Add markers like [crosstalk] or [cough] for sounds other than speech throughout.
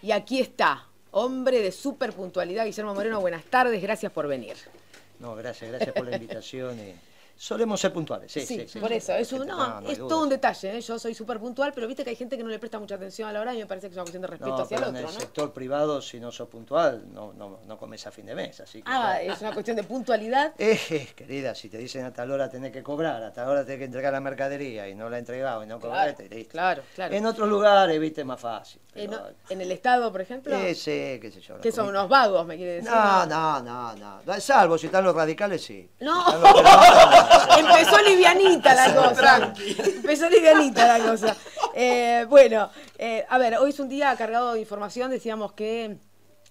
Y aquí está, hombre de super puntualidad, Guillermo Moreno, buenas tardes, gracias por venir. No, gracias, gracias por la invitación. Solemos ser puntuales, sí. Sí, por eso. Es, todo un detalle. ¿eh? Yo soy súper puntual, pero viste que hay gente que no le presta mucha atención a la hora y me parece que es una cuestión de respeto hacia el otro. En el sector privado, si no sos puntual, no, no, comes a fin de mes. Así ah, es una cuestión de puntualidad. [laughs] Eh, eh, querida, si te dicen a tal hora tenés que cobrar, hasta tal hora tenés que entregar la mercadería y no la entregado y no cobraste, claro, Claro, claro. En otros lugares, viste, es más fácil. En, el Estado, por ejemplo? Sí, sí, qué sé yo. Que son unos vagos, me quiere decir. No, no, no, no. Salvo si están los radicales, sí. No. no, [laughs] Empezó livianita la cosa. Empezó eh, livianita la cosa. bueno, eh, a ver, hoy es un día cargado de información, decíamos que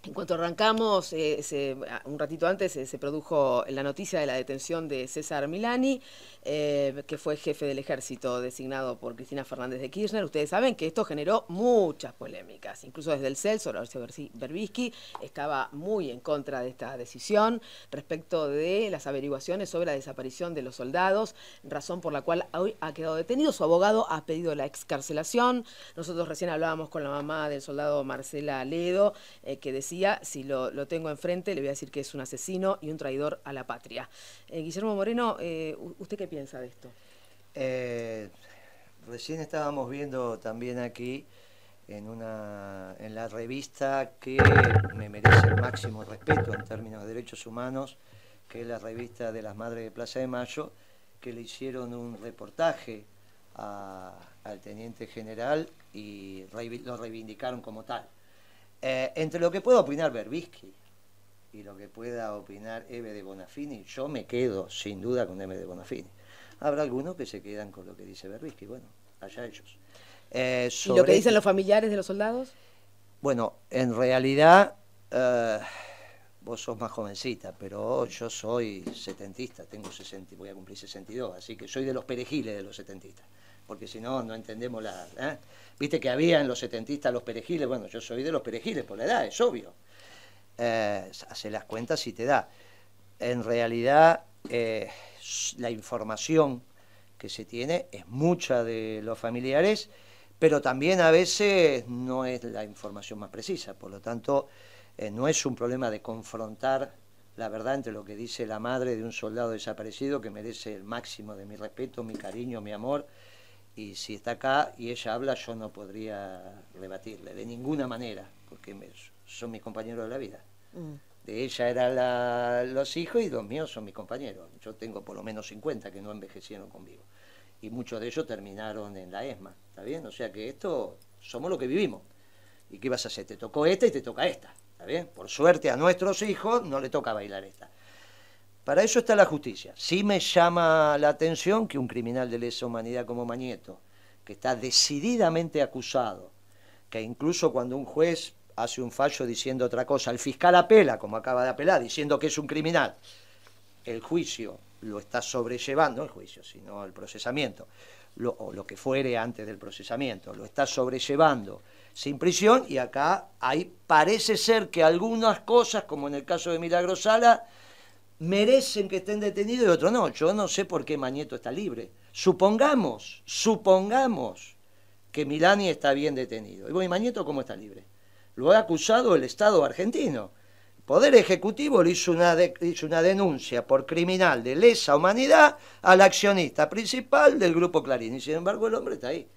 en cuanto arrancamos, eh, un ratito antes eh, se produjo la noticia de la detención de César Milani, eh, que fue jefe del ejército designado por Cristina Fernández de Kirchner. Ustedes saben que esto generó muchas polémicas, incluso desde el CELSO, Horacio Berbisky estaba muy en contra de esta decisión respecto de las averiguaciones sobre la desaparición de los soldados, razón por la cual hoy ha quedado detenido. Su abogado ha pedido la excarcelación. Nosotros recién hablábamos con la mamá del soldado Marcela Ledo, que decía si lo, tengo enfrente, le voy a decir que es un asesino y un traidor a la patria. Eh, Guillermo Moreno, eh, ¿usted qué piensa de esto? Eh, recién estábamos viendo también aquí en, la revista que me merece el máximo respeto en términos de derechos humanos, que es la revista de las Madres de Plaza de Mayo, que le hicieron un reportaje al teniente general y lo reivindicaron como tal. Eh, entre lo que pueda opinar Berbisky y lo que pueda opinar Eve de Bonafini, yo me quedo sin duda con Eve de Bonafini. Habrá algunos que se quedan con lo que dice Berbisky, bueno, allá ellos. Eh, ¿Y lo que dicen este los familiares de los soldados? Bueno, en realidad eh, vos sos más jovencita, pero yo soy setentista, tengo 60, voy a cumplir 62, así que soy de los perejiles de los setentistas porque si no, no entendemos la... ¿eh? Viste que había en los setentistas los perejiles, bueno, yo soy de los perejiles por la edad, es obvio. Eh, hace las cuentas y te da. En realidad, eh, la información que se tiene es mucha de los familiares, pero también a veces no es la información más precisa, por lo tanto, no es un problema de confrontar la verdad entre lo que dice la madre de un soldado desaparecido que merece el máximo de mi respeto, mi cariño, mi amor, y si está acá y ella habla, yo no podría rebatirle, de ninguna manera, porque son mis compañeros de la vida. Mm. De ella eran los hijos y los míos son mis compañeros. Yo tengo por lo menos 50 que no envejecieron conmigo. Y muchos de ellos terminaron en la ESMA, ¿está bien? O sea que esto, somos lo que vivimos. ¿Y qué vas a hacer? Te tocó esta y te toca esta, ¿está bien? Por suerte a nuestros hijos no le toca bailar esta. Para eso está la justicia. Sí me llama la atención que un criminal de lesa humanidad como Mañeto, que está decididamente acusado, que incluso cuando un juez hace un fallo diciendo otra cosa, el fiscal apela, como acaba de apelar, diciendo que es un criminal, el juicio lo está sobrellevando, no el juicio, sino el procesamiento, lo, o lo que fuere antes del procesamiento, lo está sobrellevando sin prisión y acá hay, parece ser que algunas cosas, como en el caso de Milagrosala, merecen que estén detenidos y otro no. Yo no sé por qué Mañeto está libre. Supongamos, supongamos que Milani está bien detenido. Y bueno, Mañeto cómo está libre? Lo ha acusado el Estado argentino. El Poder Ejecutivo le hizo una, hizo una denuncia por criminal de lesa humanidad al accionista principal del Grupo Clarín. Y sin embargo el hombre está ahí.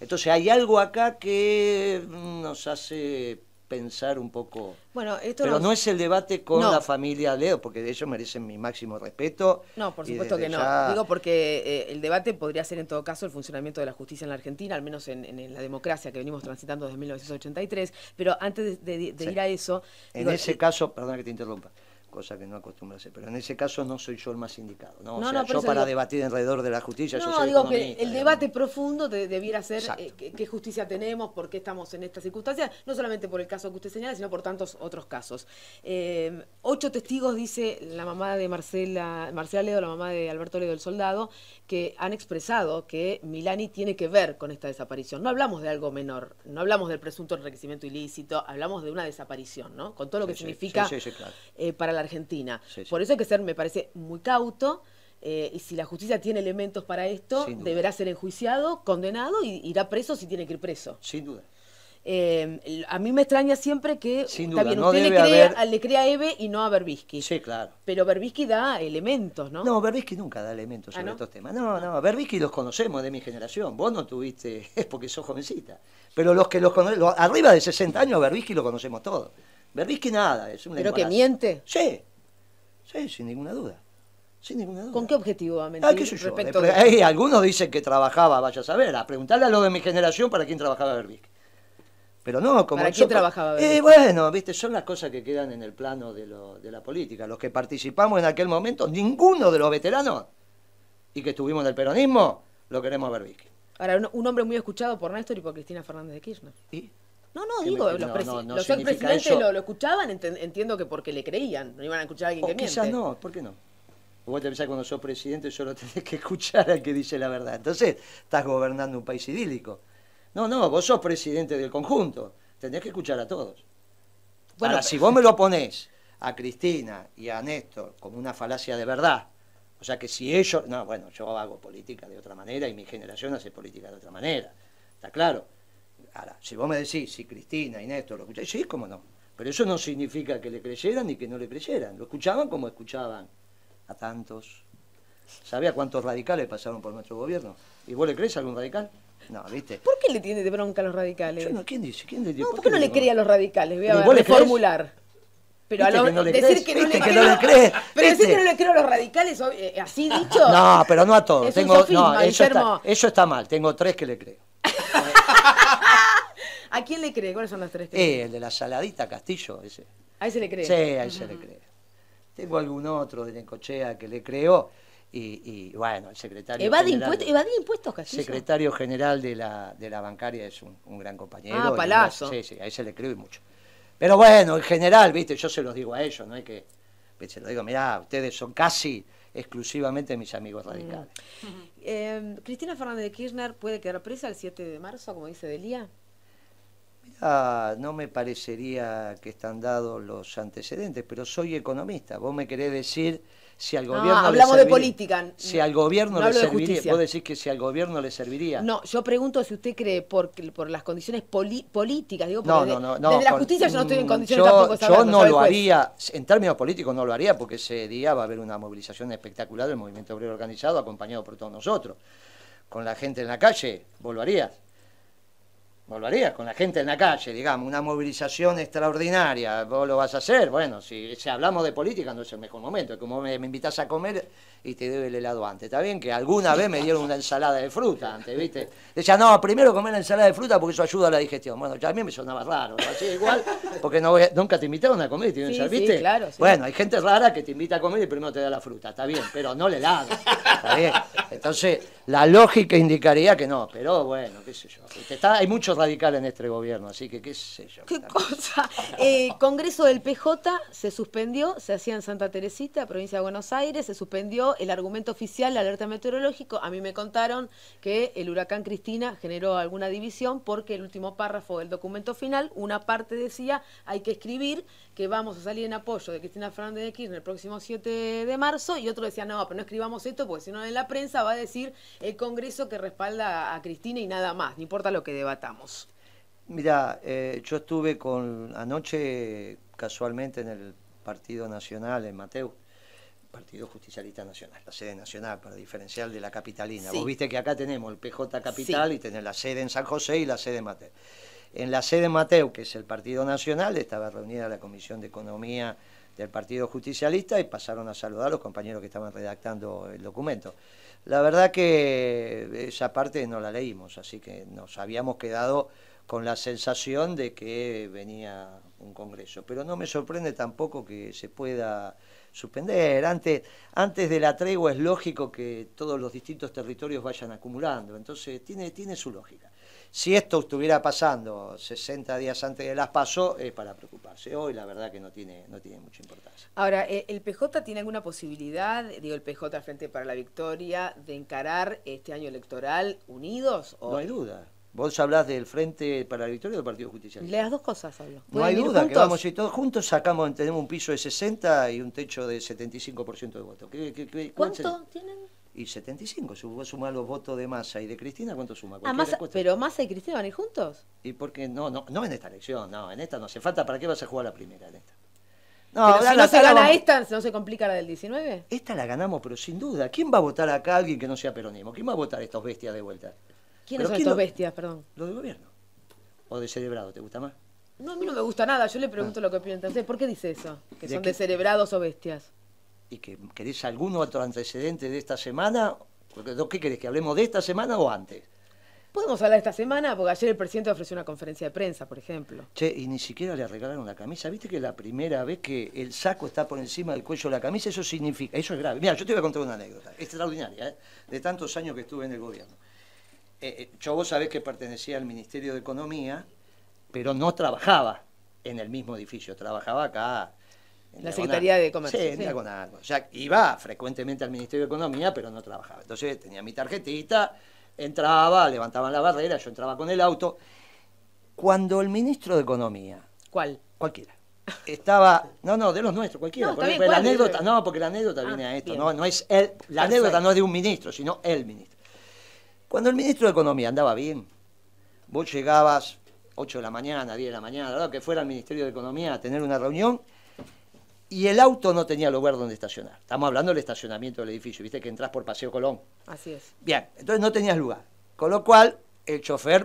Entonces hay algo acá que mm, nos hace pensar un poco. Bueno, esto Pero no... es el debate con la familia Leo, porque de ellos merecen mi máximo respeto. No, por supuesto que no. Digo porque eh, el debate podría ser en todo caso el funcionamiento de la justicia en la Argentina, al menos en, la democracia que venimos transitando desde 1983. Pero antes de, ir a eso. En ese eh, caso, perdona que te interrumpa cosa que no acostumbra hacer. Pero en ese caso no soy yo el más indicado. No, yo para debatir alrededor de la justicia. yo soy digo que el debate profundo debiera ser eh, qué, justicia tenemos, por qué estamos en estas circunstancias, no solamente por el caso que usted señala, sino por tantos otros casos. Eh, ocho testigos, dice la mamá de Marcela, Marcela Ledo, la mamá de Alberto Ledo, el soldado, que han expresado que Milani tiene que ver con esta desaparición. No hablamos de algo menor, no hablamos del presunto enriquecimiento ilícito, hablamos de una desaparición, ¿no? Con todo lo que significa eh, para la Argentina. Por eso hay que ser, me parece, muy cauto. Eh, y si la justicia tiene elementos para esto, deberá ser enjuiciado, condenado y irá preso si tiene que ir preso. Sin duda. Eh, a mí me extraña siempre que también usted le, cree, a Eve y no a Berbisky. Sí, claro. Pero Berbisky da elementos, ¿no? No, Berbisky nunca da elementos en ah, sobre estos temas. No, no, ah. Berbisky los conocemos de mi generación. Vos no tuviste, [laughs] es porque sos jovencita. Pero los que los conocemos, arriba de 60 años, Berbisky lo conocemos todos. Berbisqui nada, es una ¿Pero que miente? Sí, sí, sin ninguna duda. Sin ninguna duda. ¿Con qué objetivo va a ah, mentir? Eh, algunos dicen que trabajaba, vaya a saber, a preguntarle a lo de mi generación para quién trabajaba Berbisqui. Pero no, como... ¿Para quién trabajaba eh, Berviski? bueno, viste, son las cosas que quedan en el plano de, la política. Los que participamos en aquel momento, ninguno de los veteranos y que estuvimos en el peronismo, lo queremos a Berbisqui. Ahora, un, hombre muy escuchado por Néstor y por Cristina Fernández de Kirchner. ¿Y? No, no, digo, los, presidentes expresidentes lo, escuchaban, entiendo que porque le creían, no iban a escuchar a alguien o que quizás no, ¿por qué no? Vos te pensás cuando sos presidente solo [laughs] tenés que escuchar al que dice la verdad. Entonces, estás gobernando un país idílico. No, no, vos sos presidente del conjunto. Tenés que escuchar a todos. Bueno, Ahora, si vos me lo ponés a Cristina y a Néstor como una falacia de verdad, o sea que si ellos. No, bueno, yo hago política de otra manera y mi generación hace política de otra manera. Está claro. Ahora, si vos me decís, si Cristina y Néstor lo escucháis, sí, cómo no. Pero eso no significa que le creyeran ni que no le creyeran. Lo escuchaban como escuchaban a tantos. ¿Sabía cuántos radicales pasaron por nuestro gobierno? ¿Y vos le crees a algún radical? No, ¿viste? ¿Por qué le tiene de bronca a los radicales? Bueno, ¿quién dice? ¿Quién dice? No, ¿por, qué no le cree a los radicales? Voy a formular. Pero a lo, que no le decir que no le, crees. [laughs] Pero decir que no le creo a los radicales, eh, así ah, dicho. No, pero no a todos. eso, está, eso está mal. Tengo tres que le creo. ¿A quién le cree? ¿Cuáles son las tres Eh, el de la saladita Castillo, ese. A ese le cree. Sí, a ese le cree. Tengo algún otro de Necochea que le creo. Y, bueno, el secretario. general, impuestos, Castillo. Secretario general de la, de la bancaria es un, gran compañero. Ah, Palazzo. Sí, sí, a ese le creo mucho. Pero bueno, en general, viste, yo se los digo a ellos, no hay que. Se lo digo, mirá, ustedes son casi exclusivamente mis amigos mm. radicales. Eh, Cristina Fernández de Kirchner puede quedar presa el 7 de marzo, como dice Delía no me parecería que están dados los antecedentes, pero soy economista. Vos me querés decir si al ah, gobierno. No, hablamos de política. Si al gobierno le serviría. Vos decís que si al gobierno le serviría. No, yo pregunto si usted cree por, por las condiciones políticas. Digo, no, no, Desde la justicia yo no estoy en mm, condiciones yo, tampoco Yo no, lo haría, en términos políticos no lo haría, porque ese día va a haber una movilización espectacular del movimiento obrero organizado acompañado por todos nosotros. Con la gente en la calle, volverías volverías con la gente en la calle, digamos, una movilización extraordinaria, vos lo vas a hacer, bueno, si, si hablamos de política no es el mejor momento, es como me, invitas a comer y te doy el helado antes, está bien que alguna vez me dieron una ensalada de fruta antes, ¿viste? Decía, no, primero comer la ensalada de fruta porque eso ayuda a la digestión, bueno, ya a mí me sonaba raro, así igual, porque nunca te invitaron a comer, ¿te sí, ¿viste? Claro, Bueno, hay gente rara que te invita a comer y primero te da la fruta, está bien, pero no le helado, está bien, entonces la lógica indicaría que no, pero bueno, qué sé yo, Está, hay muchos radical en este gobierno, así que qué sé yo. Qué cosa. [laughs] Eh, Congreso del PJ se suspendió, se hacía en Santa Teresita, provincia de Buenos Aires, se suspendió el argumento oficial, la alerta meteorológico. A mí me contaron que el huracán Cristina generó alguna división porque el último párrafo del documento final, una parte decía hay que escribir que vamos a salir en apoyo de Cristina Fernández de Kirchner el próximo 7 de marzo y otro decía no, pero no escribamos esto porque si no en la prensa va a decir el Congreso que respalda a Cristina y nada más, no importa lo que debatamos. Mira, eh, yo estuve con anoche casualmente en el Partido Nacional, en Mateo, Partido Justicialista Nacional, la sede nacional, para diferenciar de la capitalina. Vos viste que acá tenemos el PJ Capital y tenés la sede en San José y la sede en Mateo. En la sede en Mateo, que es el Partido Nacional, estaba reunida la Comisión de Economía del Partido Justicialista y pasaron a saludar a los compañeros que estaban redactando el documento. La verdad que esa parte no la leímos, así que nos habíamos quedado con la sensación de que venía un congreso. Pero no me sorprende tampoco que se pueda suspender. Antes, antes de la tregua es lógico que todos los distintos territorios vayan acumulando, entonces tiene, tiene su lógica. Si esto estuviera pasando 60 días antes de las PASO, es para preocuparse. Hoy la verdad que no tiene, no tiene mucha importancia. Ahora, eh, ¿el PJ tiene alguna posibilidad, digo el PJ Frente para la Victoria, de encarar este año electoral unidos? O... No hay duda. Vos hablás del Frente para la Victoria o del Partido Justicialista. Las dos cosas hablo. No hay duda que vamos y todos juntos sacamos, tenemos un piso de 60 y un techo de 75% de votos. ¿Qué, cuánto tienen? y 75. Si vos sumás los votos de Massa y de Cristina, ¿cuánto suma? Ah, ¿Pero Massa y Cristina van a ir juntos? ¿Y por No, no, no en esta elección, no, en esta no hace falta. ¿Para qué vas a jugar la primera en esta? No, pero no se gana esta, ¿no se complica la del 19? Esta la ganamos, pero sin duda. ¿Quién va a votar acá alguien que no sea peronismo? ¿Quién va a votar a estos bestias de vuelta? ¿Quiénes son quién bestias, perdón? Los de gobierno. ¿O de celebrado, ¿Te gusta más? No, a mí no me gusta nada. Yo le pregunto ah. lo que opinan. Entonces, ¿por qué dice eso? ¿Que son de celebrados o bestias? que querés alguno otro antecedente de esta semana, ¿qué querés? ¿Que hablemos de esta semana o antes? Podemos hablar de esta semana, porque ayer el presidente ofreció una conferencia de prensa, por ejemplo. Che, y ni siquiera le arreglaron una camisa. ¿Viste que la primera vez que el saco está por encima del cuello de la camisa? Eso significa, eso es grave. Mira, yo te voy a contar una anécdota extraordinaria, ¿eh? de tantos años que estuve en el gobierno. Eh, eh, yo vos sabés que pertenecía al Ministerio de Economía, pero no trabajaba en el mismo edificio, trabajaba acá la Secretaría de Comercio. Sí, con algo O sea, iba frecuentemente al Ministerio de Economía, pero no trabajaba. Entonces tenía mi tarjetita, entraba, levantaban la barrera, yo entraba con el auto. Cuando el ministro de Economía. ¿Cuál? Cualquiera. Estaba. No, no, de los nuestros, cualquiera. No, porque, la anécdota, no, porque la anécdota ah, viene a esto. No, es la anécdota no es de un ministro, sino el ministro. Cuando el ministro de Economía andaba bien, vos llegabas 8 de la mañana, 10 de la mañana, lo que fuera al Ministerio de Economía a tener una reunión y el auto no tenía lugar donde estacionar. Estamos hablando del estacionamiento del edificio, viste que entras por Paseo Colón. Así es. Bien, entonces no tenías lugar. Con lo cual, el chofer,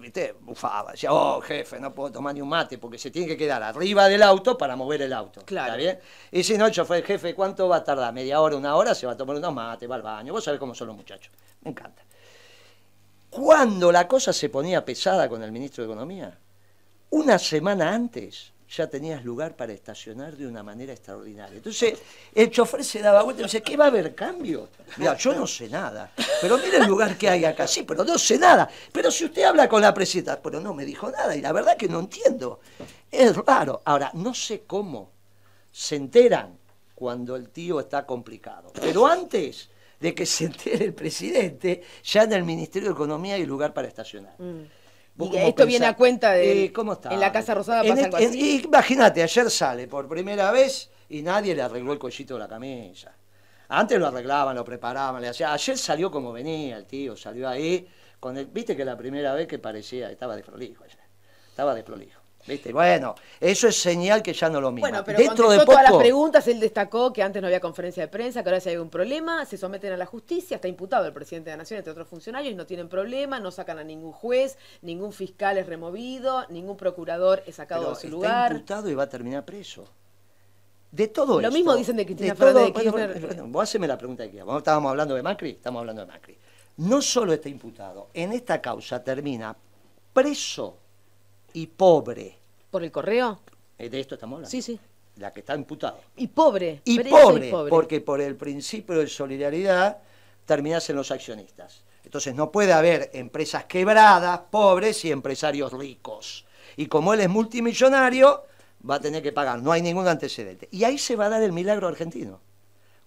viste, bufaba, decía, oh jefe, no puedo tomar ni un mate porque se tiene que quedar arriba del auto para mover el auto. Claro. ¿Está bien? Y si no, el chofer, jefe, ¿cuánto va a tardar? ¿Media hora, una hora? Se va a tomar unos mates, va al baño. Vos sabés cómo son los muchachos. Me encanta. Cuando la cosa se ponía pesada con el ministro de Economía, una semana antes, ya tenías lugar para estacionar de una manera extraordinaria. Entonces, el chofer se daba vuelta y me ¿qué va a haber cambio? Mira, yo no sé nada, pero mire el lugar que hay acá, sí, pero no sé nada. Pero si usted habla con la presidenta, pero no me dijo nada, y la verdad que no entiendo. Es raro. Ahora, no sé cómo se enteran cuando el tío está complicado. Pero antes de que se entere el presidente, ya en el Ministerio de Economía hay lugar para estacionar. Mm. Y esto viene a cuenta de. Eh, ¿Cómo está? En la Casa Rosada este, Imagínate, ayer sale por primera vez y nadie le arregló el collito de la camisa. Antes lo arreglaban, lo preparaban, le hacían. Ayer salió como venía el tío, salió ahí. Con Viste que la primera vez que parecía, estaba de prolijo. Estaba de bueno, eso es señal que ya no lo mismo. pero Dentro de poco... todas las preguntas, él destacó que antes no había conferencia de prensa, que ahora si hay un problema, se someten a la justicia, está imputado el presidente de la Nación, entre otros funcionarios, no tienen problema, no sacan a ningún juez, ningún fiscal es removido, ningún procurador es sacado de su lugar está imputado y va a terminar preso. De todo Lo mismo dicen de Cristina de bueno, vos haceme la pregunta que Estábamos hablando de Macri, estamos hablando de Macri. No solo está imputado, en esta causa termina preso y pobre. ¿Por el correo? Eh, de esto estamos hablando. Sí, sí. La que está imputada. Y pobre. Y pobre, porque por el principio de solidaridad terminasen en los accionistas. Entonces no puede haber empresas quebradas, pobres y empresarios ricos. Y como él es multimillonario, va a tener que pagar. No hay ningún antecedente. Y ahí se va a dar el milagro argentino.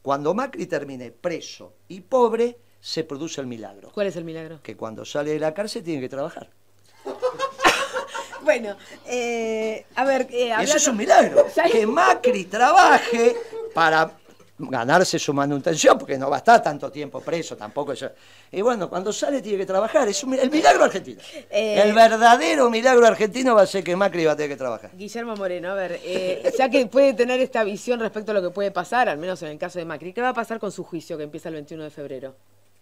Cuando Macri termine preso y pobre, se produce el milagro. ¿Cuál es el milagro? Que cuando sale de la cárcel tiene que trabajar. Bueno, eh, a ver. Eh, Eso es un milagro. [laughs] Que Macri trabaje para ganarse su manutención, porque no va a estar tanto tiempo preso tampoco. Y bueno, cuando sale tiene que trabajar, es el milagro argentino. Eh, el verdadero milagro argentino va a ser que Macri va a tener que trabajar. Guillermo Moreno, a ver, ya que puede tener esta visión respecto a lo que puede pasar, al menos en el caso de Macri, ¿qué va a pasar con su juicio que empieza el 21 de febrero?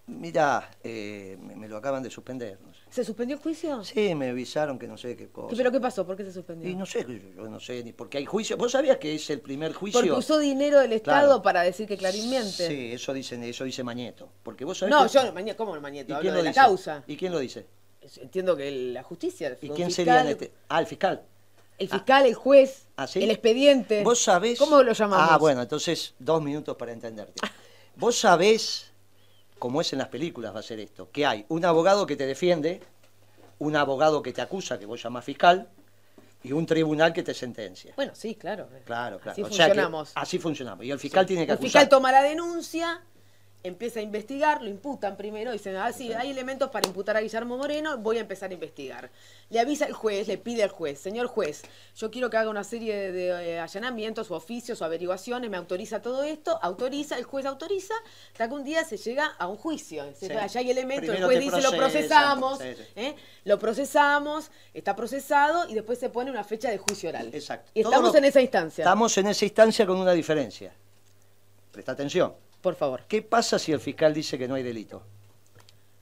Mira, eh, me, lo acaban de suspender. ¿Se suspendió el juicio? Sí, me avisaron que no sé qué cosa. ¿Pero qué pasó? ¿Por qué se suspendió? Y no sé, yo, no sé, ni porque hay juicio. ¿Vos sabías que es el primer juicio? Porque usó dinero del Estado para decir que Clarín miente. Sí, eso, dicen, eso dice Mañeto. Porque vos sabés no, yo, Mañeto, ¿cómo el Mañeto? ¿Y quién lo la causa. ¿Y quién lo dice? Entiendo que la justicia. ¿Y quién sería? Este? Ah, el fiscal. El ah. fiscal, el juez, ¿Ah, el expediente. ¿Vos sabés? ¿Cómo lo llamamos? Ah, bueno, entonces dos minutos para entenderte. Ah. ¿Vos sabés como es en las películas va a ser esto, que hay un abogado que te defiende, un abogado que te acusa, que vos llamás fiscal, y un tribunal que te sentencia. Bueno, sí, claro. Claro, claro. Así funcionamos. así funcionamos. Y el fiscal tiene que acusar. El fiscal toma la denuncia empieza a investigar, lo imputan primero, dicen, ah, sí, hay elementos para imputar a Guillermo Moreno, voy a empezar a investigar. Le avisa el juez, le pide al juez, señor juez, yo quiero que haga una serie de, eh, allanamientos o oficios o averiguaciones, me autoriza todo esto, autoriza, el juez autoriza, hasta que un día se llega a un juicio, allá hay elementos, el juez dice, lo procesamos, ¿eh? lo procesamos, está procesado y después se pone una fecha de juicio oral. Exacto. Y estamos en esa instancia. Estamos en esa instancia con una diferencia. Presta atención por favor. ¿Qué pasa si el fiscal dice que no hay delito?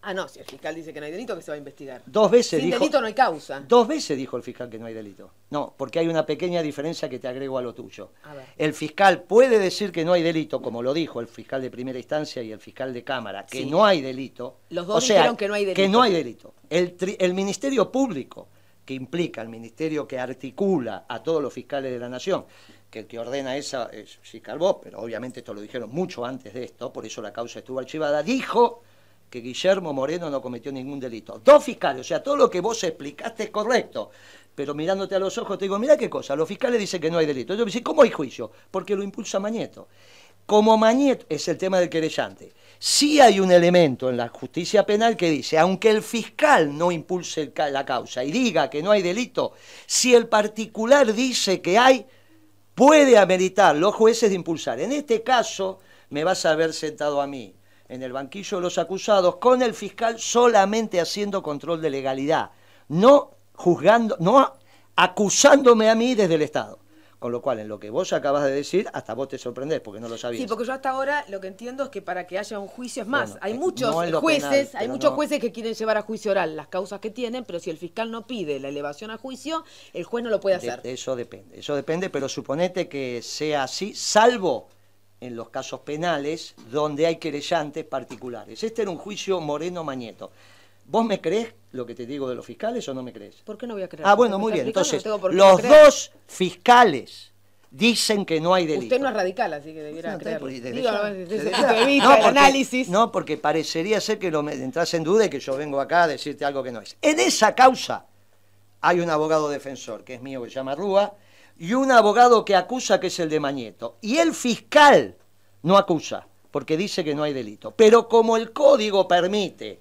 Ah, no, si el fiscal dice que no hay delito, que se va a investigar. Dos veces Sin delito no hay causa. Dos veces dijo el fiscal que no hay delito. No, porque hay una pequeña diferencia que te agrego a lo tuyo. El fiscal puede decir que no hay delito, como lo dijo el fiscal de primera instancia y el fiscal de cámara, que no hay delito. Los dos dijeron que no hay delito. Que no hay delito. El, el Ministerio Público, que implica el ministerio que articula a todos los fiscales de la Nación, que el que ordena esa es fiscal pero obviamente esto lo dijeron mucho antes de esto, por eso la causa estuvo archivada, dijo que Guillermo Moreno no cometió ningún delito. Dos fiscales, o sea, todo lo que vos explicaste es correcto, pero mirándote a los ojos te digo, mira qué cosa, los fiscales dicen que no hay delito. Yo me ¿cómo hay juicio? Porque lo impulsa Mañeto. Como Mañeto es el tema del querellante, sí hay un elemento en la justicia penal que dice, aunque el fiscal no impulse la causa y diga que no hay delito, si el particular dice que hay, puede ameritar los jueces de impulsar. En este caso, me vas a ver sentado a mí, en el banquillo de los acusados, con el fiscal solamente haciendo control de legalidad, no juzgando, no acusándome a mí desde el Estado. Con lo cual, en lo que vos acabas de decir, hasta vos te sorprendés, porque no lo sabías. Sí, porque yo hasta ahora lo que entiendo es que para que haya un juicio es más. hay eh, muchos jueces, hay muchos jueces que quieren llevar a juicio oral las causas que tienen, pero si el fiscal no pide la elevación a juicio, el juez no lo puede hacer. eso depende, eso depende, pero suponete que sea así, salvo en los casos penales donde hay querellantes particulares. Este era un juicio Moreno Mañeto. ¿Vos me crees lo que te digo de los fiscales o no me crees? ¿Por qué no voy a creer? Ah, bueno, muy bien. Entonces, los dos fiscales dicen que no hay delito. Usted no es radical, así que debiera no, pues, análisis. No, porque parecería ser que lo me, entras en duda y que yo vengo acá a decirte algo que no es. En esa causa hay un abogado defensor, que es mío, que se llama Rúa, y un abogado que acusa, que es el de Mañeto. Y el fiscal no acusa, porque dice que no hay delito. Pero como el código permite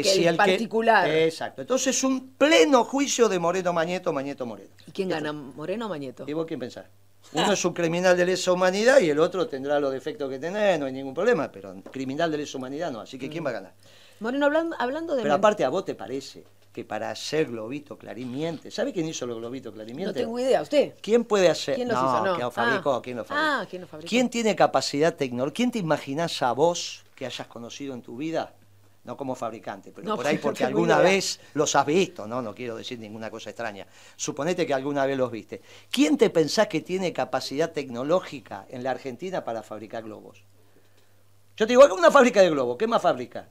que, el particular. Exacto. Entonces, un pleno juicio de Moreno Mañeto, Mañeto Moreno. ¿Y quién gana, Moreno o Mañeto? ¿Y vos quién pensás? [laughs] Uno es un criminal de lesa humanidad y el otro tendrá los defectos que tiene, no hay ningún problema, pero criminal de lesa humanidad no, así que ¿quién mm. va a ganar? Moreno, hablando, hablando de... Pero aparte, ¿a vos te parece que para hacer globito Clarín ¿Sabe quién hizo lo globito Clarín No tengo idea, ¿usted? ¿Quién puede hacer? ¿Quién hizo? ¿quién fabricó? Ah. Ah, ¿Quién lo fabricó? ¿quién tiene capacidad tecnológica? ¿Quién te imaginas a vos que hayas conocido en tu vida no como fabricante, pero por ahí porque alguna vez los has visto, ¿no? No quiero decir ninguna cosa extraña. Suponete que alguna vez los viste. ¿Quién te pensás que tiene capacidad tecnológica en la Argentina para fabricar globos? Yo te digo, una fábrica de globos, ¿qué más fabrica?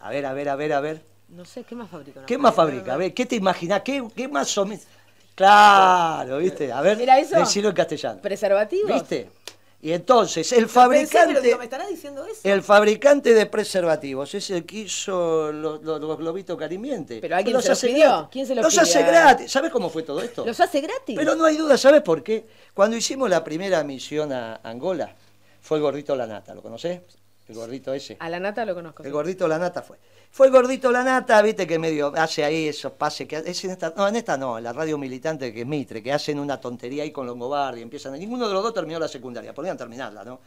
A ver, a ver, a ver, a ver. No sé, ¿qué más fabrica? ¿Qué más fabrica? A ver, ¿qué te imaginas? ¿Qué, más son? Claro, ¿viste? A ver, decirlo en castellano. ¿Preservativos? ¿Viste? Y entonces, el fabricante. El fabricante de preservativos es el que hizo los, globitos carimientes. Pero alguien los se hace ¿Quién se los, los hace gratis. ¿Sabes cómo fue todo esto? Los hace gratis. Pero no hay duda, ¿sabes por qué? Cuando hicimos la primera misión a Angola, fue el gordito La Nata, ¿lo conoces? El gordito ese. A la nata lo conozco. El gordito la nata fue. Fue el gordito la nata, viste, que medio hace ahí esos pases que en esta, no, en esta no, en la radio militante que es Mitre, que hacen una tontería ahí con Longobardi, empiezan. Ninguno de los dos terminó la secundaria, podrían terminarla, ¿no?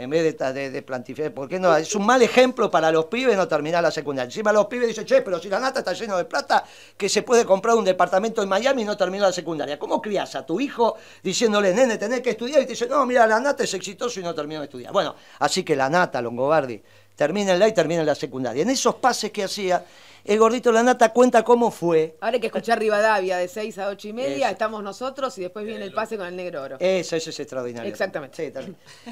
en vez de, de, plantificar, porque no? Es un mal ejemplo para los pibes no terminar la secundaria. Encima los pibes dicen, che, pero si la nata está lleno de plata, que se puede comprar un departamento en Miami y no terminar la secundaria. ¿Cómo criás a tu hijo diciéndole, nene, tenés que estudiar? Y te dice, no, mira, la nata es exitoso y no terminó de estudiar. Bueno, así que la nata, Longobardi, termina la y termina la secundaria. En esos pases que hacía, el gordito La Nata cuenta cómo fue. Ahora hay que escuchar Rivadavia de 6 a 8 y media, estamos nosotros y después viene el pase con el negro oro. Eso, eso es extraordinario. Exactamente.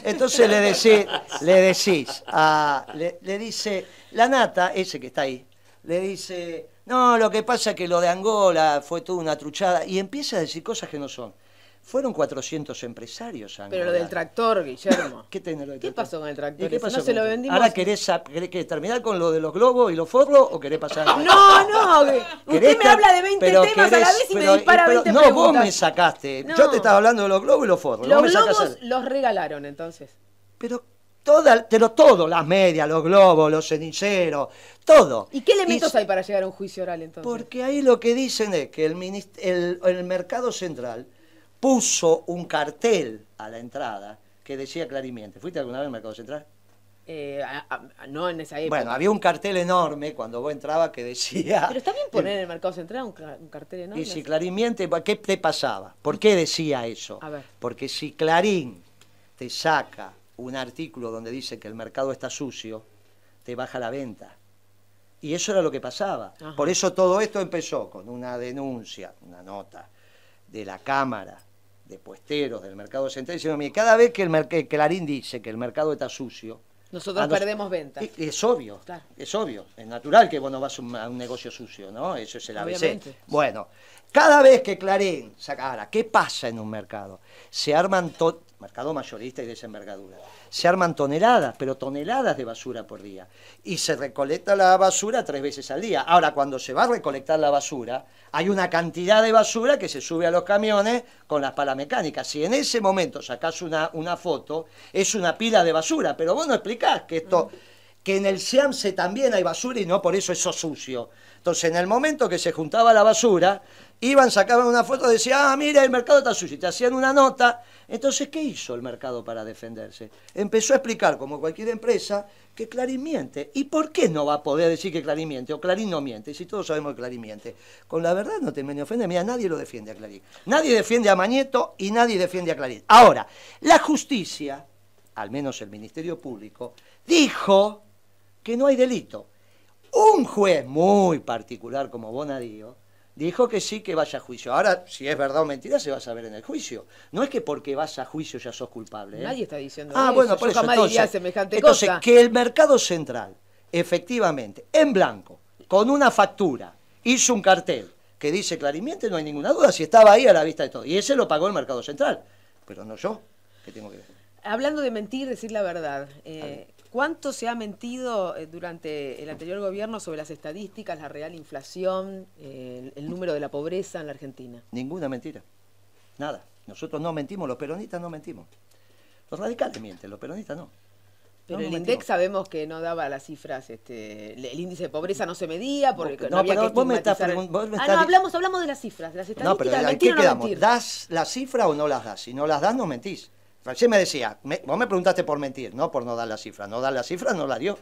Entonces le decís, le decís a, le, dice, La Nata, ese que está ahí, le dice, no, lo que pasa es que lo de Angola fue toda una truchada y empieza a decir cosas que no son. Fueron 400 empresarios. Angola. Pero lo del tractor, Guillermo. [laughs] ¿Qué, pasó con el tractor? no se lo vendimos. ¿Ahora querés, querés, terminar con lo de los globos y los forros o querés pasar? No, no. Usted me habla de 20 temas a la vez y me dispara 20 no, preguntas. No, vos me sacaste. Yo te estaba hablando de los globos y los forros. Los globos los regalaron entonces. Pero Toda, pero todo, las medias, los globos, los ceniceros, todo. ¿Y qué elementos hay para llegar a un juicio oral entonces? Porque ahí lo que dicen es que el, el, el mercado central puso un cartel a la entrada que decía miente. ¿Fuiste alguna vez al Mercado Central? Eh, no en esa época. Bueno, había un cartel enorme cuando vos entrabas que decía... Pero está bien poner en el mercado central un, cartel enorme. Y si Clarín ¿qué te pasaba? ¿Por qué decía eso? Porque si Clarín te saca un artículo donde dice que el mercado está sucio, te baja la venta. Y eso era lo que pasaba. Por eso todo esto empezó con una denuncia, una nota de la Cámara de puesteros del mercado central, diciendo, cada vez que el Clarín dice que el mercado está sucio, nosotros perdemos ventas. Es, obvio, es obvio, es natural que vos no vas a un, negocio sucio, ¿no? Eso es el ABC. Bueno, cada vez que Clarín Ahora, ¿qué pasa en un mercado? Se arman todo, mercado mayorista y desenvergadura se arman toneladas, pero toneladas de basura por día. Y se recolecta la basura tres veces al día. Ahora, cuando se va a recolectar la basura, hay una cantidad de basura que se sube a los camiones con las palas mecánicas. Si en ese momento sacas una, una foto, es una pila de basura, pero vos no explicás que esto... que en el Siamse también hay basura y no por eso eso es sucio. Entonces, en el momento que se juntaba la basura, iban, sacaban una foto, decían, ah, mira, el mercado está sucio, te hacían una nota. Entonces, ¿qué hizo el mercado para defenderse? Empezó a explicar, como cualquier empresa, que Clarín miente. ¿Y por qué no va a poder decir que Clarín miente o Clarín no miente? Si todos sabemos que Clarín miente. Con la verdad no te me ofende, mira, nadie lo defiende a Clarín. Nadie defiende a Mañeto y nadie defiende a Clarín. Ahora, la justicia, al menos el Ministerio Público, dijo que no hay delito. Un juez muy particular como Bonadío dijo que sí que vaya a juicio. Ahora, si es verdad o mentira, se va a saber en el juicio. No es que porque vas a juicio ya sos culpable. ¿eh? Nadie está diciendo ah, bueno, por eso, jamás semejante entonces, que el mercado central, efectivamente, en blanco, con una factura, hizo un cartel que dice claramente, no hay ninguna duda, si estaba ahí a la vista de todo. Y ese lo pagó el mercado central, pero no yo, que tengo que decir. Hablando de mentir, decir la verdad. Eh, ¿Cuánto se ha mentido eh, durante el anterior gobierno sobre las estadísticas, la real inflación, eh, el, número de la pobreza en la Argentina? Ninguna mentira. Nada. Nosotros no mentimos, los peronistas no mentimos. Los radicales mienten, los peronistas no. Pero el sabemos que no daba las cifras, este, el índice de pobreza no se medía porque no, había que vos me estás Ah, no, hablamos, hablamos de las cifras, de las estadísticas, no, pero, ¿mentir ¿qué ¿Das la cifra o no las das? Si no las das, no mentís me decía, vos me preguntaste por mentir, no por no dar las cifras. No dar las cifras no la dio.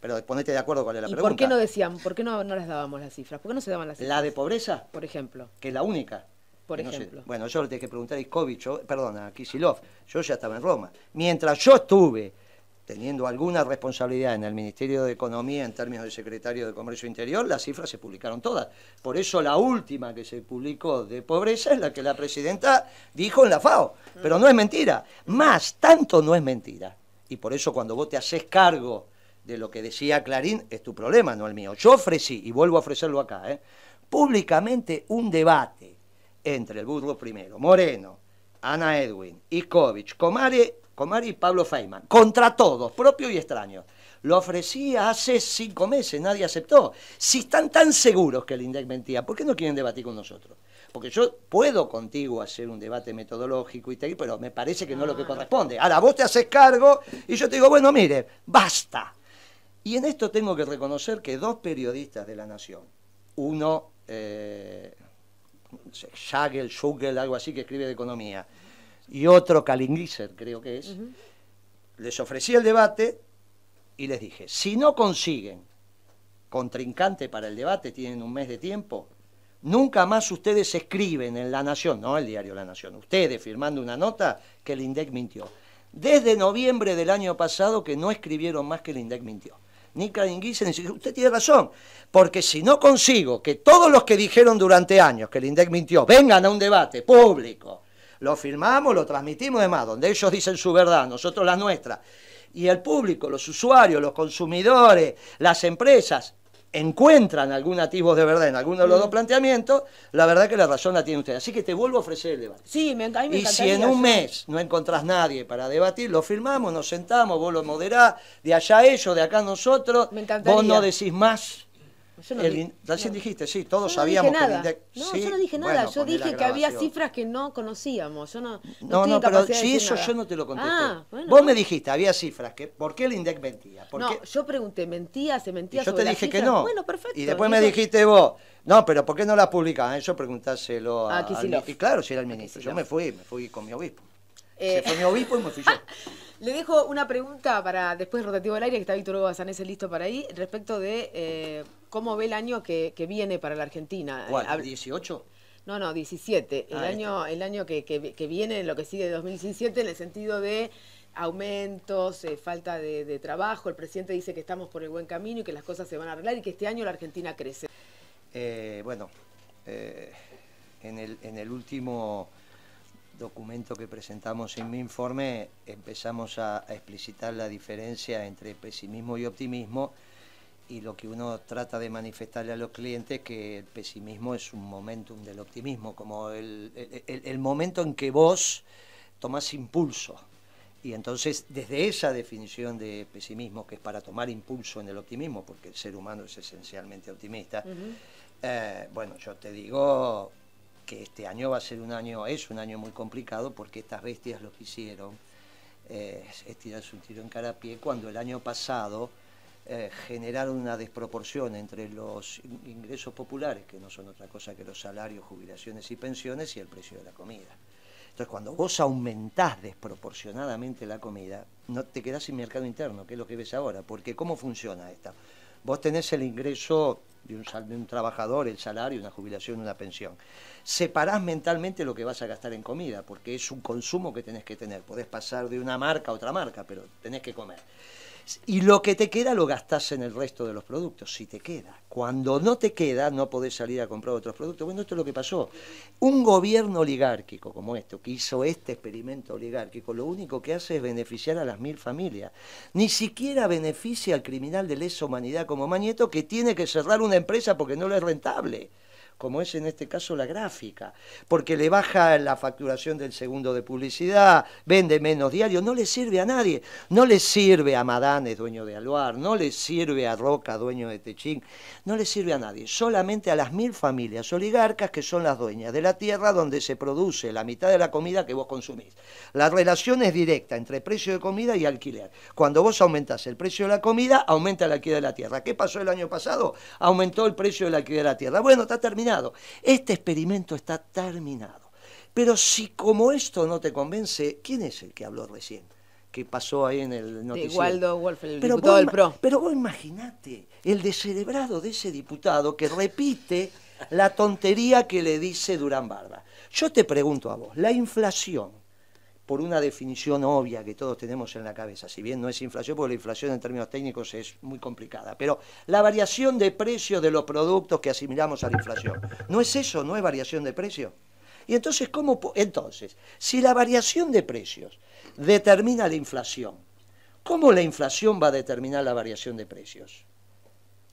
Pero ponete de acuerdo con es la ¿Y pregunta. ¿Por qué no decían, por qué no, no las dábamos las cifras? ¿Por qué no se daban las cifras? La de pobreza. Por ejemplo. Que es la única. Por ejemplo. Bueno, yo le tengo que preguntar a Iskovich, perdón, a Kisilov. Yo ya estaba en Roma. Mientras yo estuve teniendo alguna responsabilidad en el Ministerio de Economía en términos de secretario de Comercio e Interior, las cifras se publicaron todas. Por eso la última que se publicó de pobreza es la que la presidenta dijo en la FAO. Pero no es mentira. Más, tanto no es mentira. Y por eso cuando vos te haces cargo de lo que decía Clarín, es tu problema, no el mío. Yo ofrecí, y vuelvo a ofrecerlo acá, ¿eh? públicamente un debate entre el burro primero, Moreno, Ana Edwin, Kovic, Comare Comari y Pablo Feynman, contra todos, propio y extraño. Lo ofrecía hace cinco meses, nadie aceptó. Si están tan seguros que el INDEC mentía, ¿por qué no quieren debatir con nosotros? Porque yo puedo contigo hacer un debate metodológico y tal, pero me parece que no es lo que ah. corresponde. Ahora vos te haces cargo y yo te digo, bueno, mire, basta. Y en esto tengo que reconocer que dos periodistas de la Nación, uno, eh, Schagel, Schugel, algo así, que escribe de economía, y otro Kalingliser, creo que es, les ofrecí el debate y les dije, si no consiguen contrincante para el debate, tienen un mes de tiempo, nunca más ustedes escriben en La Nación, no el diario La Nación, ustedes firmando una nota que el INDEC mintió. Desde noviembre del año pasado que no escribieron más que el INDEC mintió. Ni Kalingliser ni usted tiene razón, porque si no consigo que todos los que dijeron durante años que el INDEC mintió vengan a un debate público, lo firmamos, lo transmitimos además, donde ellos dicen su verdad, nosotros la nuestra. Y el público, los usuarios, los consumidores, las empresas encuentran algún atisbo de verdad en alguno de los mm. dos planteamientos, la verdad que la razón la tiene usted. Así que te vuelvo a ofrecer el debate. Sí, me, a Y si en un mes no encontrás nadie para debatir, lo firmamos, nos sentamos, vos lo moderás, de allá ellos, de acá nosotros, me vos no decís más pues recién dijiste, sí, todos sabíamos que el INDEC. No, yo no dije nada, yo dije que había cifras que no conocíamos. no, no, pero si eso yo no te lo contesté. Ah, vos me dijiste, había cifras, que ¿por qué el INDEC mentía? ¿Por no, yo pregunté, ¿mentía? ¿Se mentía? yo te dije que no. Y después me dijiste vos, no, pero ¿por qué no las publicás? Eso eh, preguntáselo ah, a. y claro, si era el ah, ministro. Yo me fui, me fui con mi obispo. Eh, se fue obispo y me [laughs] Le dejo una pregunta para después rotativo al aire, que está Víctor Hugo ese listo para ahí, respecto de eh, cómo ve el año que, viene para la Argentina. ¿Cuál? ¿18? No, no, 17. el, año, el año que, que, que viene, lo que sigue de 2017, en el sentido de aumentos, eh, falta de, trabajo. El presidente dice que estamos por el buen camino y que las cosas se van a arreglar y que este año la Argentina crece. bueno, en, el, en, el, último documento que presentamos en mi informe empezamos a, explicitar la diferencia entre pesimismo y optimismo y lo que uno trata de manifestarle a los clientes que el pesimismo es un momentum del optimismo, como el, el, momento en que vos tomás impulso. Y entonces, desde esa definición de pesimismo, que es para tomar impulso en el optimismo, porque el ser humano es esencialmente optimista, eh, bueno, yo te digo, que este año va a ser un año, es un año muy complicado porque estas bestias lo que hicieron eh, es tirarse un tiro en cara a pie cuando el año pasado eh, generaron una desproporción entre los ingresos populares, que no son otra cosa que los salarios, jubilaciones y pensiones, y el precio de la comida. Entonces, cuando vos aumentás desproporcionadamente la comida, no te quedás sin mercado interno, que es lo que ves ahora, porque ¿cómo funciona esta vos tenés el ingreso de un, trabajador, el salario, una jubilación, una pensión. Separás mentalmente lo que vas a gastar en comida, porque es un consumo que tenés que tener. Podés pasar de una marca a otra marca, pero tenés que comer. Y lo que te queda lo gastas en el resto de los productos, si te queda. Cuando no te queda, no podés salir a comprar otros productos. Bueno, esto es lo que pasó. Un gobierno oligárquico como este, que hizo este experimento oligárquico, lo único que hace es beneficiar a las mil familias. Ni siquiera beneficia al criminal de lesa humanidad como Mañeto, que tiene que cerrar una empresa porque no le es rentable como es en este caso la gráfica, porque le baja la facturación del segundo de publicidad, vende menos diario, no le sirve a nadie, no le sirve a Madanes, dueño de Aluar, no le sirve a Roca, dueño de Techín, no le sirve a nadie, solamente a las mil familias oligarcas que son las dueñas de la tierra donde se produce la mitad de la comida que vos consumís. La relación es directa entre precio de comida y alquiler. Cuando vos aumentás el precio de la comida, aumenta el alquiler de la tierra. ¿Qué pasó el año pasado? Aumentó el precio del alquiler de la tierra. Bueno, está terminado este experimento está terminado. Pero si como esto no te convence, ¿quién es el que habló recién? que pasó ahí en el noticiero. De Waldo Wolf, el pero diputado del PRO. Pero vos imaginate el descerebrado de ese diputado que repite la tontería que le dice Durán Barba. Yo te pregunto a vos, la inflación por una definición obvia que todos tenemos en la cabeza, si bien no es inflación, porque la inflación en términos técnicos es muy complicada, pero la variación de precio de los productos que asimilamos a la inflación, ¿no es eso? ¿No es variación de precio? Y entonces, ¿cómo? Entonces, si la variación de precios determina la inflación, ¿cómo la inflación va a determinar la variación de precios?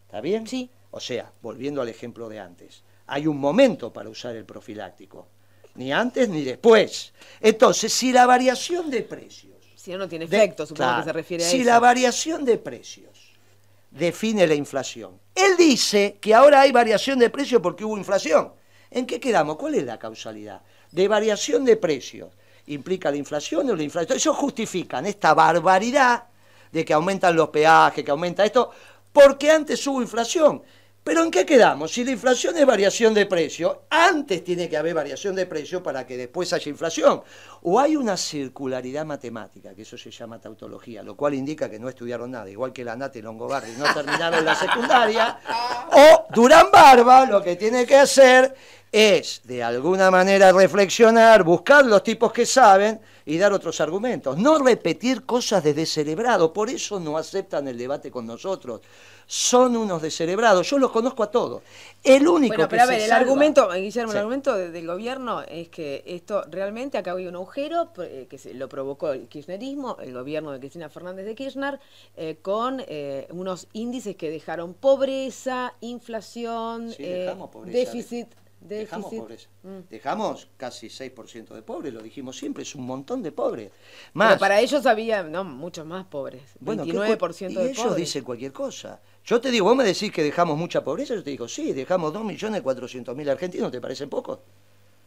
¿Está bien? Sí. O sea, volviendo al ejemplo de antes, hay un momento para usar el profiláctico, ni antes ni después. Entonces, si la variación de precios... Si no, no tiene efecto, supongo que se refiere a eso. Si la variación de precios define la inflación. Él dice que ahora hay variación de precios porque hubo inflación. ¿En qué quedamos? ¿Cuál es la causalidad? De variación de precios. ¿Implica la inflación o la inflación? Eso justifican esta barbaridad de que aumentan los peajes, que aumenta esto, porque antes hubo inflación. Pero ¿en qué quedamos? Si la inflación es variación de precio, antes tiene que haber variación de precio para que después haya inflación. O hay una circularidad matemática, que eso se llama tautología, lo cual indica que no estudiaron nada, igual que la Nate y Longobardi no terminaron la secundaria. [laughs] O Durán Barba lo que tiene que hacer es de alguna manera reflexionar, buscar los tipos que saben y dar otros argumentos. No repetir cosas de descerebrado, por eso no aceptan el debate con nosotros. Son unos descelebrados. yo los conozco a todos. El único bueno, pero a ver, el argumento, Guillermo, el argumento del gobierno es que esto realmente acá hay un agujero eh, que se lo provocó el kirchnerismo, el gobierno de Cristina Fernández de Kirchner, eh, con eh, unos índices que dejaron pobreza, inflación, déficit. Dejamos pobres. Mm. Dejamos casi 6% de pobres, lo dijimos siempre, es un montón de pobres. Pero para ellos había, no, muchos más pobres. 29% de y ellos dicen cualquier cosa. Yo te digo, vos me decís que dejamos mucha pobreza, yo te digo, sí, dejamos 2.400.000 argentinos, ¿te parecen pocos?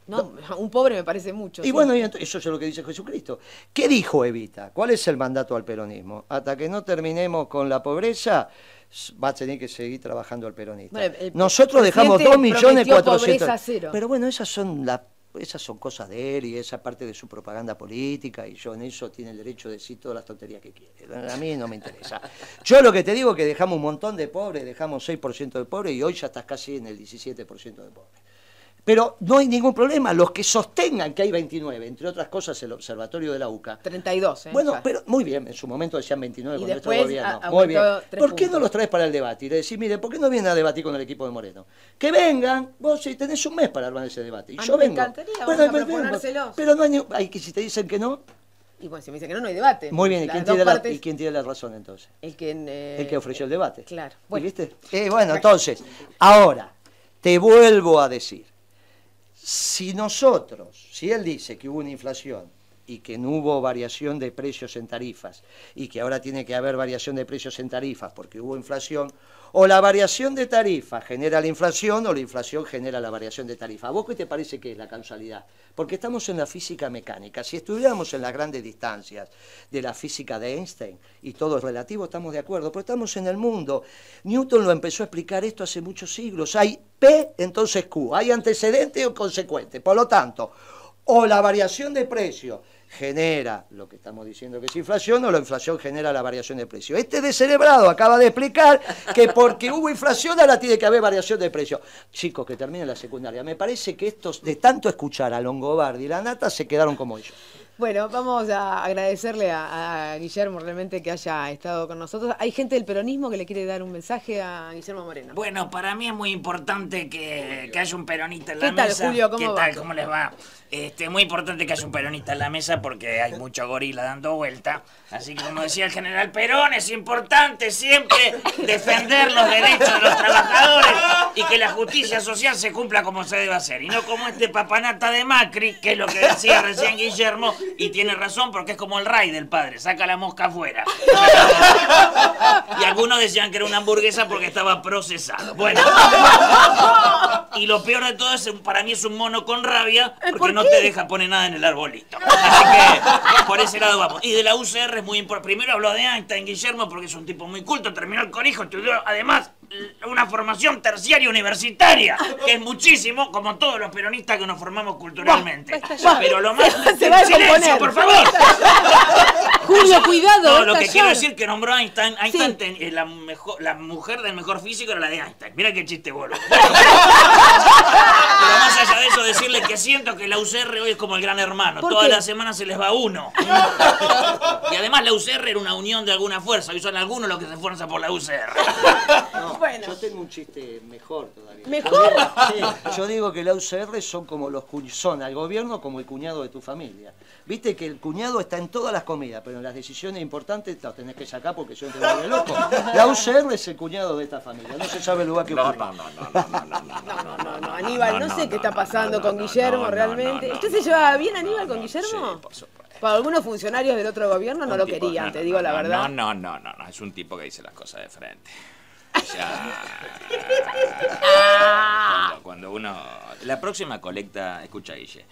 No, un pobre me parece mucho. Y bueno, eso es lo que dice Jesucristo. ¿Qué dijo Evita? ¿Cuál es el mandato al peronismo? Hasta que no terminemos con la pobreza, va a tener que seguir trabajando el peronista. Nosotros dejamos 2 millones 400. Pero bueno, esas son las esas son cosas de él y esa parte de su propaganda política y yo en eso tiene el derecho de decir todas las tonterías que quiere. A mí no me interesa. [laughs] Yo lo que te digo es que dejamos un montón de pobres, dejamos 6% de pobres y hoy ya estás casi en el 17% de pobres. Pero no hay ningún problema. Los que sostengan que hay 29, entre otras cosas el observatorio de la UCA. 32, ¿eh? Bueno, pero muy bien, en su momento decían 29 con nuestro gobierno. Muy bien. ¿Por qué no los traes para el debate? Y le decís, mire, ¿por qué no vienen a debatir con el equipo de Moreno? Que vengan, vos si tenés un mes para armar ese debate. Y yo me Encantaría, Pero no hay, si te dicen que no, y bueno, si me dicen que no, no hay debate. Muy bien, ¿y quién, tiene la, razón entonces? El, que, eh, ofreció el debate. Claro. ¿Viste? Eh, bueno, entonces, ahora, te vuelvo a decir, si nosotros, si él dice que hubo una inflación y que no hubo variación de precios en tarifas y que ahora tiene que haber variación de precios en tarifas porque hubo inflación, o la variación de tarifas genera la inflación o la inflación genera la variación de tarifa. ¿A vos qué te parece que es la causalidad? Porque estamos en la física mecánica. Si estudiamos en las grandes distancias de la física de Einstein y todo es relativo, estamos de acuerdo, pero estamos en el mundo. Newton lo empezó a explicar esto hace muchos siglos. Hay P, entonces Q. Hay antecedente o consecuente. Por lo tanto, o la variación de precios genera lo que estamos diciendo que es inflación o la inflación genera la variación de precio. Este descerebrado acaba de explicar que porque hubo inflación ahora tiene que haber variación de precio. Chicos, que terminen la secundaria. Me parece que estos, de tanto escuchar a Longobardi y la Nata, se quedaron como ellos. Bueno, vamos a agradecerle a, Guillermo realmente que haya estado con nosotros. Hay gente del peronismo que le quiere dar un mensaje a Guillermo Moreno. Bueno, para mí es muy importante que, haya un peronista en la mesa. ¿Qué tal, Julio? ¿Cómo les va? Este, muy importante que haya un peronista en la mesa porque hay mucho gorila dando vuelta. Así que, como decía el general Perón, es importante siempre defender los derechos de los trabajadores y que la justicia social se cumpla como se debe hacer. Y no como este papanata de Macri, que es lo que decía recién Guillermo, y tiene razón porque es como el Ray del padre, saca la mosca afuera. y algunos decían que era una hamburguesa porque estaba procesado. Bueno. Y lo peor de todo es, para mí es un mono con rabia ¿Eh, porque no te deja poner nada en el arbolito. Así que por ese lado vamos. Y de la UCR es muy importante. Primero habló de Einstein, Guillermo, porque es un tipo muy culto, terminó el hijos, estudió además una formación terciaria universitaria, que es muchísimo, como todos los peronistas que nos formamos culturalmente. Pero lo [laughs] más... silencio, por favor! [laughs] Julio, [laughs] cuidado. No, eh, lo que quiero decir que nombró Einstein. Einstein, eh, la, mejor, la mujer del mejor físico era la de Einstein. Mira qué chiste [laughs] bueno Pero más allá de eso, decirle que siento que la UCR hoy es como el gran hermano. Todas las semanas se les va uno. y además la UCR era una unión de alguna fuerza. Hoy son algunos los que se esfuerzan por la UCR. [laughs] bueno. Yo tengo un chiste mejor todavía. ¿Mejor? yo digo que la UCR son como los son al gobierno como el cuñado de tu familia. Viste que el cuñado está en todas las comidas, pero en las decisiones importantes las tenés que sacar porque yo te vuelvo loco. La UCR es el cuñado de esta familia, no se sabe el lugar que no, No, no, no, no, no, no, no, no, no, Aníbal, no, sé qué está pasando con Guillermo realmente. ¿Usted se llevaba bien Aníbal con Guillermo? Para algunos funcionarios del otro gobierno no lo querían, te digo la verdad. No, no, no, no, es un tipo que dice las cosas de frente. O sea, cuando, cuando, uno... La próxima colecta, escucha Guille,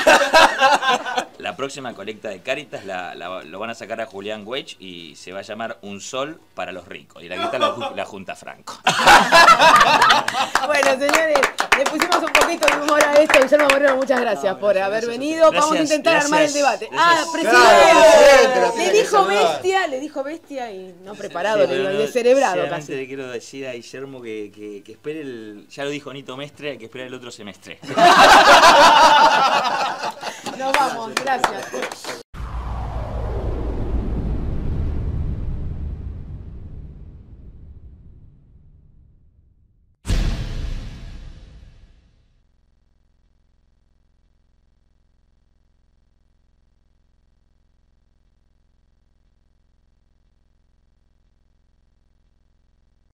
[laughs] la próxima colecta de Caritas la, lo van a sacar a Julián Wedge y se va a llamar Un Sol para los Ricos. Y la guita la, Junta Franco. [laughs] bueno, señores, le pusimos un poquito de humor a esto. Guillermo Moreno, muchas gracias por haber venido. Vamos a intentar armar el debate. Ah, presidente. le dijo bestia, le dijo bestia y no preparado, le digo, no, descerebrado casi. le quiero decir a Guillermo que, que, que espere el. Ya lo dijo Nito Mestre, hay que esperar el otro semestre. [laughs] Nos vamos, gracias.